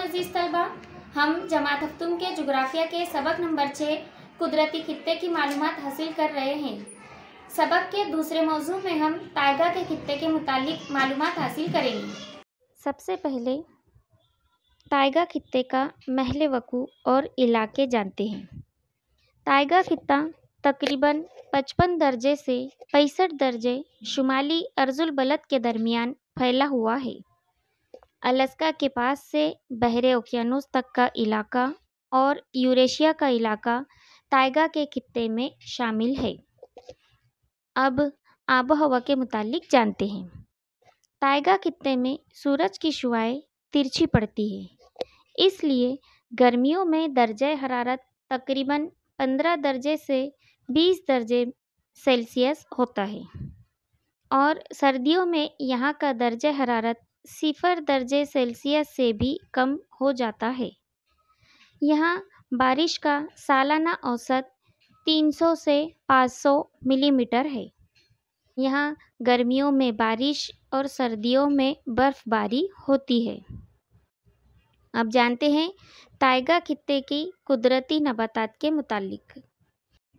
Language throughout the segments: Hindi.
दोस्तों अजीज़ तलबा हम जमात हफ्तुम के जुग्राफिया के सबक नंबर छः कुदरती खत्े की मालूम हासिल कर रहे हैं सबक के दूसरे मौजू में हम तायगा के खत्े के मुतालिक मालूम हासिल करेंगे सबसे पहले तायगा खत्े का महल वकू और इलाके जानते हैं तायगा खत्ता तकरीबन पचपन दर्जे से पैंसठ दर्जे शुमाली अर्जुल बलद के दरमियान फैला हुआ है अलास्का के पास से बहरे ओकियानूस तक का इलाका और यूरेशिया का इलाका ताइगा के खत्ते में शामिल है अब आबो हवा के मुतालिक जानते हैं ताइगा खत्ते में सूरज की शुआएँ तिरछी पड़ती है इसलिए गर्मियों में दर्ज हरारत तकरीबन 15 दर्जे से 20 दर्जे सेल्सियस होता है और सर्दियों में यहाँ का दर्ज हरारत सिफ़र दर्जे सेल्सियस से भी कम हो जाता है यहाँ बारिश का सालाना औसत 300 से 500 मिलीमीटर है यहाँ गर्मियों में बारिश और सर्दियों में बर्फ़बारी होती है अब जानते हैं ताइगा खत्ते की कुदरती नबातात के मुतालिक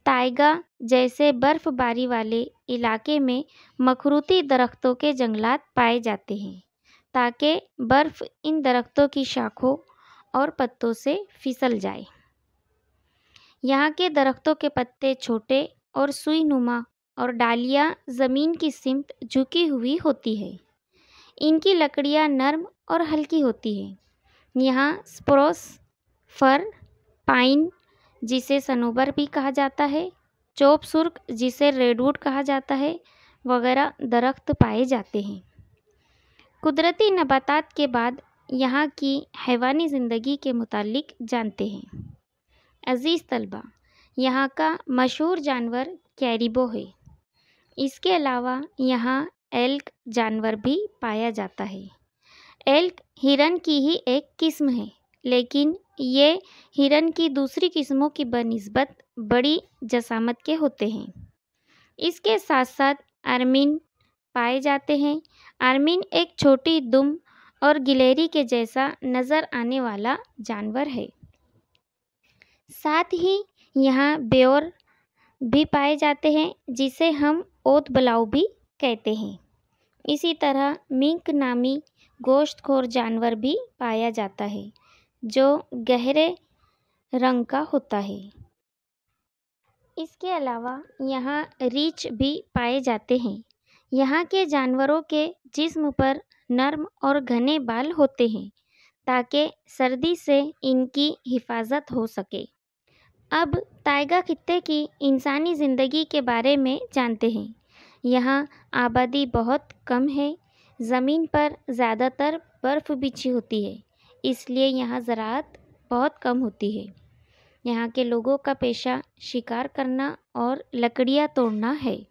ताइगा जैसे बर्फ़बारी वाले इलाके में मखरूती दरख्तों के जंगलात पाए जाते हैं ताकि बर्फ़ इन दरख्तों की शाखों और पत्तों से फिसल जाए यहाँ के दरख्तों के पत्ते छोटे और सुई नुमा और डालियाँ ज़मीन की सिमट झुकी हुई होती है इनकी लकड़ियाँ नरम और हल्की होती है यहाँ स्प्रोस फर पाइन जिसे सनोबर भी कहा जाता है चोप सुर्ख जिसे रेडवुड कहा जाता है वगैरह दरख्त पाए जाते हैं कुदरती नबातात के बाद यहाँ की हैवानी ज़िंदगी के मुतालिक जानते हैं अज़ीज़ तलबा यहाँ का मशहूर जानवर कैरिबो है इसके अलावा यहाँ एल्क जानवर भी पाया जाता है एल्क हिरन की ही एक किस्म है लेकिन ये हिरन की दूसरी किस्मों की बनस्बत बड़ी जसामत के होते हैं इसके साथ साथ अरमिन पाए जाते हैं आर्मीन एक छोटी दुम और गिलहरी के जैसा नज़र आने वाला जानवर है साथ ही यहाँ बेर भी पाए जाते हैं जिसे हम ओत बलाव भी कहते हैं इसी तरह मिंक नामी गोश्तखोर जानवर भी पाया जाता है जो गहरे रंग का होता है इसके अलावा यहाँ रीछ भी पाए जाते हैं यहाँ के जानवरों के जिस्म पर नर्म और घने बाल होते हैं ताकि सर्दी से इनकी हिफाजत हो सके अब ताइगा खत्ते की इंसानी ज़िंदगी के बारे में जानते हैं यहाँ आबादी बहुत कम है ज़मीन पर ज़्यादातर बर्फ़ बिछी होती है इसलिए यहाँ ज़रात बहुत कम होती है यहाँ के लोगों का पेशा शिकार करना और लकड़ियाँ तोड़ना है